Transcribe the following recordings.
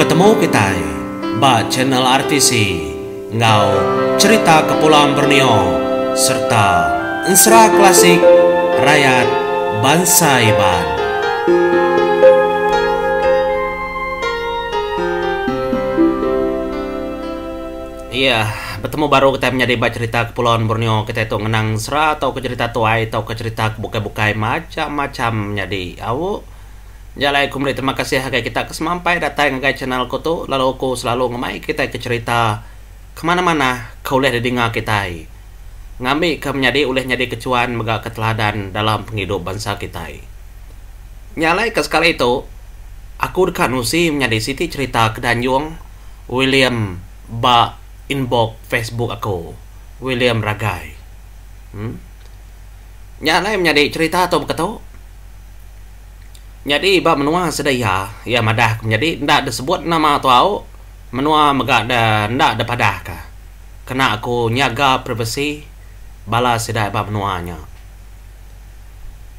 Ketemu kita ba channel RTC ngau cerita kepulauan Borneo serta ensra klasik rakyat bangsa Iban. Iya, bertemu baru kita menjadi baca cerita Kepulauan Borneo kita itu ngenang serat atau ke cerita tuai atau ke cerita buka buka macam-macam menjadi awu Jalai terima kasih hakai kita kesemampai datang ke channel kutu lalu aku selalu ngemai kita ke cerita kemana-mana kau lihat dengar kita ngami ke menjadi oleh nyadi kecuan mega keteladan dalam penghidup bangsa kita nyalai ke sekali itu aku dekat nusi menjadi siti cerita ke Danjung William ba inbox Facebook aku William Ragai hmm? nyalai menjadi cerita atau berkata jadi iba menua sedaya ya ya madah jadi ndak disebut nama atau menua mega da ndak ada padah ka kena aku nyaga privasi bala sedai iba menuanya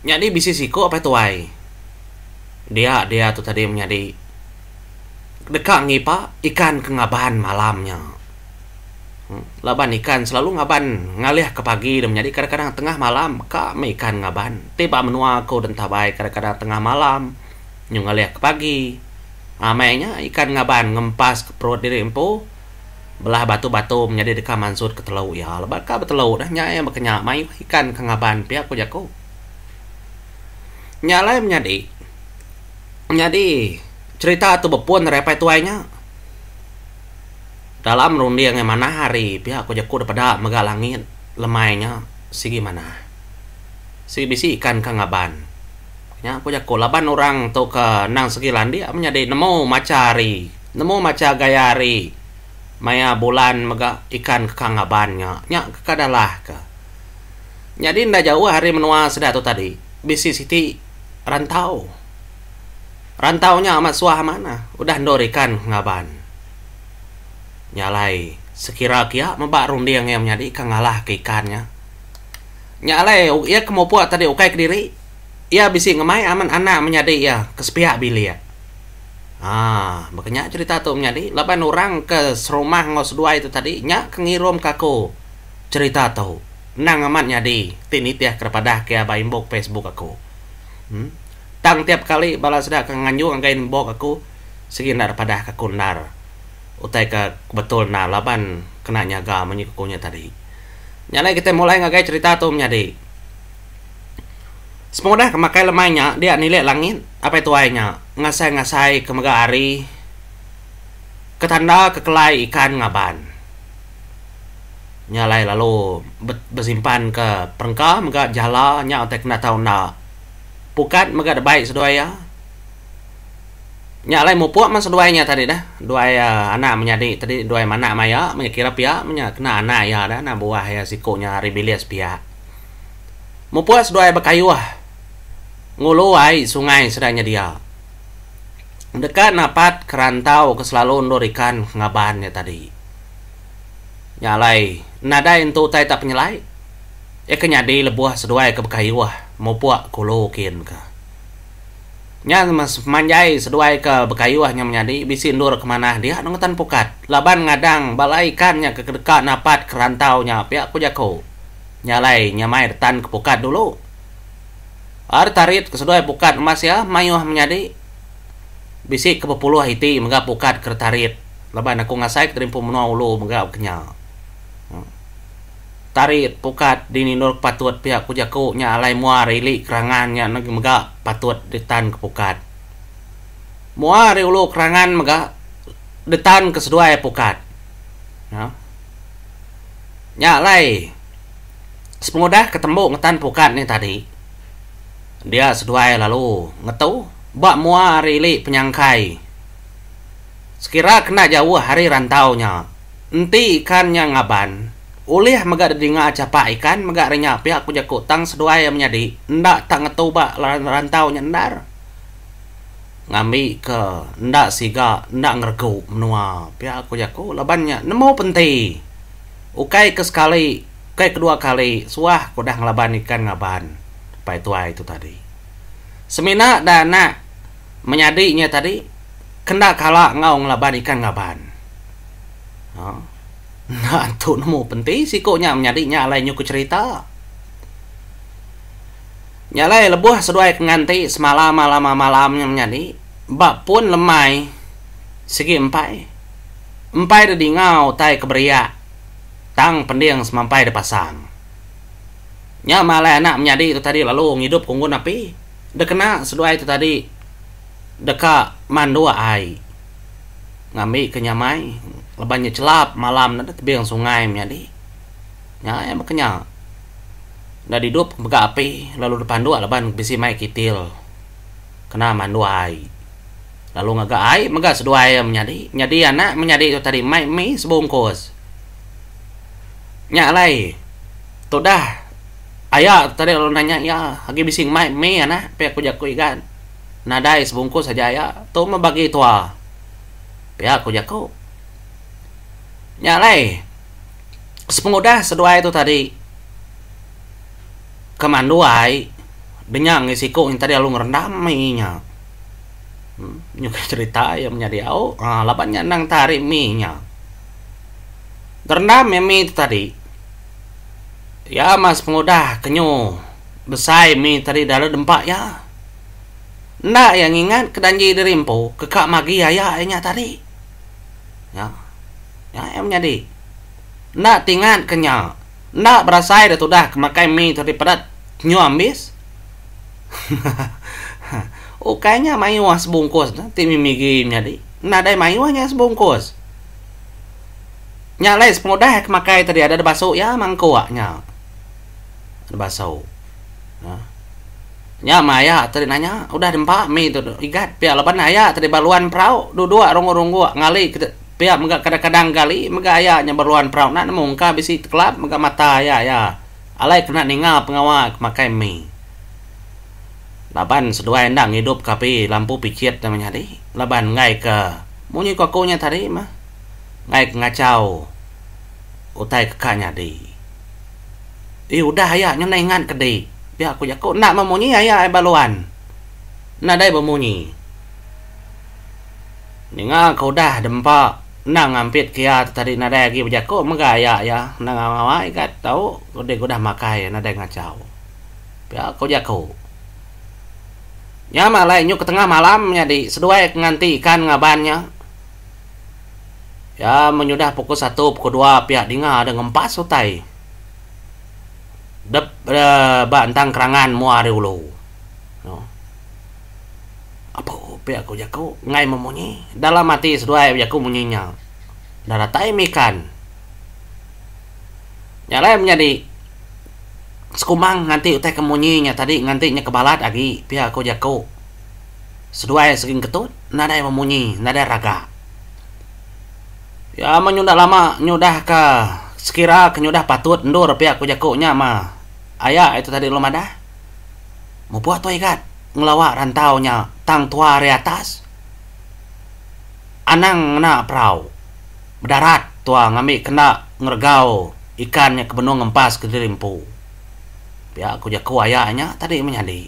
jadi bisi siko apa tuai dia dia tu tadi menjadi dekat ngipa ikan kengabahan malamnya laban ikan selalu ngaban ngalih ke pagi dan menjadi kadang-kadang tengah malam ka ikan ngaban tiba menua kau dan tabai kadang-kadang tengah malam nyung ngalih ke pagi amainya ikan ngaban ngempas ke perut diri empu belah batu-batu menjadi deka mansur ke telau ya lebat ka betelau dah nyai makanya mai ikan ke ngaban pihak ku jaku nyalai menjadi menjadi cerita atau bepun repai tuainya dalam ronde yang mana hari pihak ko daripada mega langit lemainya sigi mana si bisi ikan kang pihak ya ko laban orang tu ke nang segi landi nemu nemu macari nemu maca gayari maya bulan megak ikan ke nyak kekadalah nya kadalah ke nyadi ndak jauh hari menua sedatu tadi bisi siti rantau rantau nya amat suah mana udah ndorikan ngaban nyalai sekira kia mebak rundi yang yang nyadi ikan ngalah ke ikannya nyalai ia kemopua tadi ukai kediri ia bisi ngemai aman anak menyadi ya kesepiak bili ya ah makanya cerita tuh menyadi lapan orang ke serumah ngos dua itu tadi nyak kengirum kaku cerita tuh nang aman nyadi tini tiah ya, kerpadah kia baimbok facebook aku hmm? tang tiap kali balas dah ke nganyu angkain bok aku sekinar padah kakundar ke betul nah laban kena nyaga menyikukunya tadi. nyala kita mulai ngagai cerita tuh menyadi. Semoga kemakai lemahnya dia nilai langit apa itu ayahnya ngasai ngasai kemaga hari ketanda kekelai ikan ngaban. nyala lalu bersimpan ke perengka mega jala nya kena na tahu na pukat mega baik sedoya nya lain puak mas nya tadi dah dua ya anak menyadi tadi dua mana maya menyakira pia menyakna anak ya ada nah buah ya sikonya ribilias pia mau dua ya bekayuah nguluai sungai sedanya dia dekat napat kerantau keselaluan nurikan ngabahannya tadi nyalai nada itu tak penyelai ya kenyadi lebuah seduai kebekayuah mupuk kulukin kah nya mas manjai seduai ke bekayuahnya menjadi bisindur kemana dia nungutan pukat laban ngadang balaikannya ke kedeka napat kerantau kerantaunya pihak kujako nyalai nyamair tan ke pukat dulu ar tarit keseduai pukat emas ya mayuah menjadi bisi ke pepuluh hiti mega pukat kertarit laban aku ngasai dari menua ulu mega kenyal hmm tarik pukat dini nur patut pihak kujaku nya alai mua rili kerangan nya nang mega patut ditan ke pukat mua ulu kerangan mega ditan ke sedua ya pukat ya nya alai ketemu ngetan pukat nih tadi dia sedua ya lalu ngetu bak mua rili penyangkai sekira kena jauh hari rantau nya nanti ikannya ngaban Ulih mega dengar aja pak ikan mega renyapi aku jago tang sedua yang menjadi ndak tang ba rantau nyendar ngami ke ndak siga ndak ngergo menua pihak aku jago labannya nemu penting ukai ke sekali ukai kedua kali suah kudah ngelaban ikan ngaban pai tua ah, itu tadi semina dana menyadinya tadi kena kalah ngau ngelaban ikan ngaban oh. Nato nemu penting si kok nyam nyari nyalai nyuku cerita. Nyalai lebuh seduai nganti semalam malam malam nyam nyari. Bak pun lemai. Segi empai. Empai di ngau tai keberia. Tang pendiang semampai de pasang. Nya malai anak menyadi itu tadi lalu ngidup kunggu napi. Dekena seduai itu tadi. Deka mandua ai. ngambi kenyamai lebannya celap malam nanti yang sungai nyadi ya, ya, nya emak kenyal, dari dup buka api lalu depan dua leban bisi mai kitil kena manduai lalu ngaga ai mega sedua ai menjadi menjadi anak menjadi itu tadi mai mi sebungkus nya lai tu dah ayah tadi lalu nanya ya lagi bising mai mi anak pe aku jaku kan nadai sebungkus saja ayah tuh membagi tua pe aku jaku Nyalai. Sepengudah sedua itu tadi. Kemanduai. dengan risiko yang tadi alung rendaminya. Hmm, nyuka cerita yang menjadi au. Oh, ah, lapannya nang tarik minya. Rendam ya mi itu tadi. Ya mas pengudah kenyu. Besai mi tadi dalam dempak ya. Ndak yang ingat kedanji dirimpo kekak magi ayah ayahnya tadi. Ya. Ya, em jadi. Nak tingat kenyal. Nak berasai dah dah, kemakai mie tadi pedat. Nyu ambis. Ukainya oh, mayu sebungkus. Nanti mimigi jadi. Nak ada mayu hanya sebungkus. Nyalai pengudah, kemakai tadi ada basau ya mangkuaknya. Ada basau. Ya maya tadi nanya udah dempak mi itu igat pia leban ayah tadi baluan prau dua dua ronggo ronggo ngali kita pihak mega kadang-kadang kali mega ayah nyebaruan perahu nak mungka bisi kelap mega mata ayah ya alai kena ningal pengawa makai mi laban sedua endang hidup kapi lampu pikir namanya di laban ngai ke munyi kokonya tadi mah ngai ngacau utai kakaknya di Ih udah ayah nyenengan kedi biar aku jago nak memunyi ayah ya, baluan nak dai bemunyi Ninga kau dah dempak nang ngampit kia tadi nada lagi bejako megaya ya nang ngawa ikat tahu kode kuda makai nada ngacau ya kau jako ya malah nyuk ke tengah malamnya di seduai nganti ikan ngabannya ya menyudah pukul satu pukul dua pihak dinga ada ngempas utai dep eh, bantang kerangan muari ulu pe aku jaku ngai memunyi dalam mati sedua ya aku munyinya darah tai mikan nyala menjadi sekumang nanti utai kemunyinya tadi ngantinya kebalat lagi pihak aku jaku sedua ya sering ketut nada yang memunyi nada raga ya menyudah lama nyudah ke sekira kenyudah patut ndur pihak aku nyama nyama ayah itu tadi lo madah mau buat tuh ikat ngelawak rantau nya Tang tua re atas anang na prau berdarat tua ngami kena ngergau ikannya ke benua ngempas ke dirimpu. Ya aku jaku ayahnya tadi menyadi.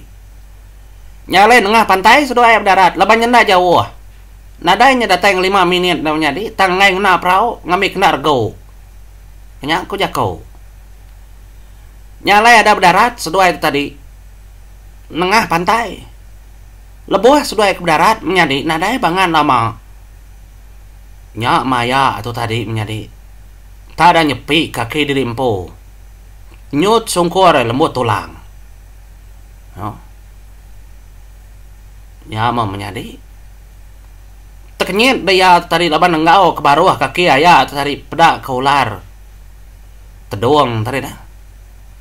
nyale tengah pantai sudah ayah darat, Leban nyenda jauh. Ah. Nadainya datang lima menit dah menyadi. Tangai kena perahu ngami kena rego. Kenya aku jaku. nyale ada berdarat sudah itu tadi. Nengah pantai. Leboh sudah ke darat menjadi nadai ya bangan lama. Nya maya atau tadi menjadi. Tak ada nyepi kaki dirimpu Nyut sungkur lembut tulang. No. Ya. Nya mau menjadi. Tekenyit daya tadi laban nenggau ke baruah kaki ayah atau tadi pedak ke ular. Tedoang tadi dah.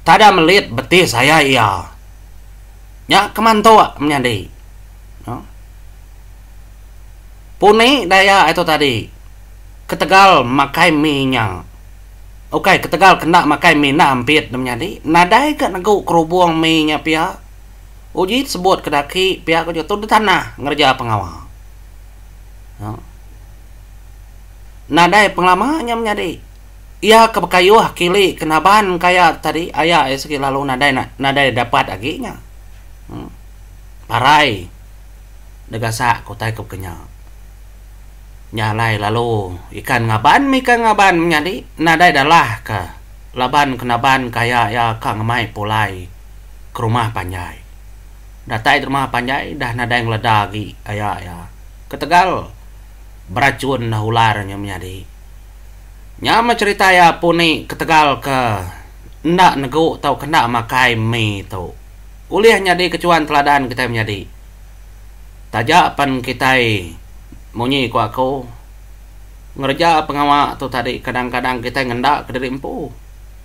Tak ada melit betis saya iya. nyak kemantau menjadi. Pune daya itu tadi. Ketegal makai minyak. Oke, ketegal kena makai mina ampit namanya di. Nadai ke nego kerubuang minya pihak. Uji sebut kedaki pihak kerja tu di tanah ngerja pengawal. Ya. Nadai Nadai pengelamanya menjadi. Ia kebekayuh kili kenaban kaya tadi ayah eski lalu nadai nadai dapat aginya. Hmm. Parai. degasak kotai kepkenyang nyalai lalu ikan ngaban mika ngaban nyari nadai dalah ke laban ban kaya ya kang mai polai ke rumah panjai datai rumah panjai dah nadai ledagi aya ya ketegal beracun nah ularnya menyadi nyama cerita ya puni ketegal ke ndak nego tau kena makai mi tau uliah nyadi kecuan teladan kita menyadi pan kita munyi ku aku ngerja pengawak tu tadi kadang-kadang kita ngendak ke diri empu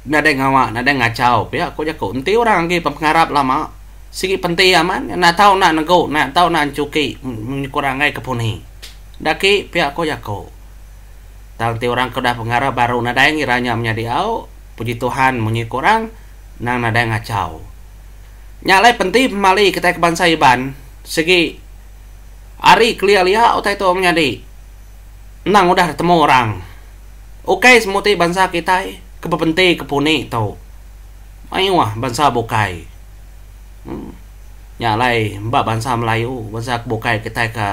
nada ngawak ada ngacau ya aku jaku nanti orang lagi pengharap lama sigi penting aman nak tahu nak nego nak tahu nak cuki hmm, mengurangi kepuni daki pihak aku jaku nanti orang dah pengharap baru nada yang kiranya menjadi au puji Tuhan munyi kurang nang nada ngacau. Nyalai penting mali kita ke bangsa Iban segi Ari kelia liha otai to nyadi. Nang udah ketemu orang. Oke okay, semuti bangsa kita eh, kepepenti kepuni tau. Ayo wah bangsa bokai. Hmm. Ya mbak bangsa Melayu bangsa bokai kita ke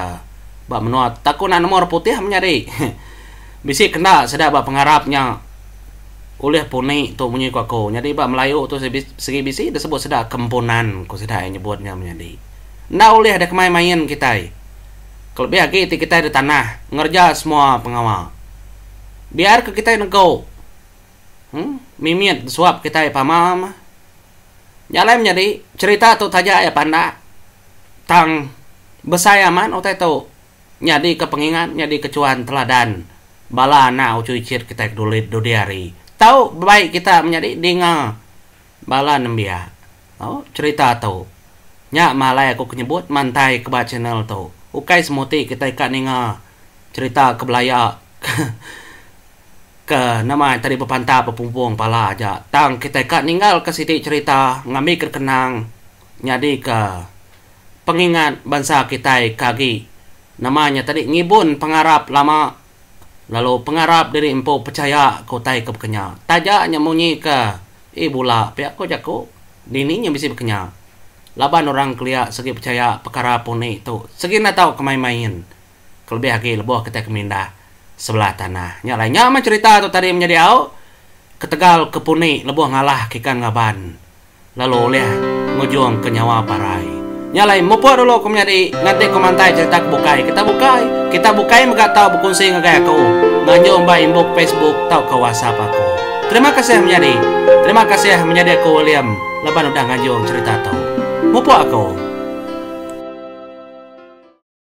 mbak menua nan nomor putih menyadi. Bisik kena sedap mbak pengharapnya oleh puni tu ku kau nyadi mbak Melayu tu segi bisi disebut sedap kempunan kau sedap nyebutnya menyadi. Nah oleh ada kemain-main kita. Eh. Kelebih lagi itu kita ada tanah, ngerja semua pengawal. Biar ke kita kau Hmm? Mimit suap kita ya pamam. nyalain menjadi cerita atau taja ya panda. Tang besayaman otak itu. Nyadi kepengingan, nyadi kecuan teladan. Bala na ucuicir kita dulit dodiari. Tahu baik kita menjadi dingal. Bala nembia. Tahu cerita tu. Nyak malai aku kenyebut mantai keba channel tu. Ukai semoti kita ikat ninga cerita kebelaya ke nama tadi pepantah pepumpung pala aja. Tang kita ikat ninggal ke sidik cerita ngami kerkenang nyadi ke pengingat bangsa kita kagi. Namanya tadi ngibun pengarap lama lalu pengarap dari empo percaya kau tai ke bekenya. Tajak nyamunyi ke ibu lah pihak kau jaku Dininya bisa bekenya laban orang kelia segi percaya perkara pone itu segi nak tahu kemain-main kelebih lagi lebih kita keminda sebelah tanah nyalanya nyaman cerita tu tadi menjadi au ketegal ke pone lebih ngalah kikan ngaban lalu oleh ngejuang ke nyawa parai nyalai mupu dulu kau menjadi nanti komentar mantai cerita bukai kita bukai kita bukai maka tahu bukun sih ngegaya kau nganjung mbak inbox facebook tahu ke whatsapp aku terima kasih menjadi terima kasih menjadi aku William leban udah ngajung cerita tu. Mopłakał.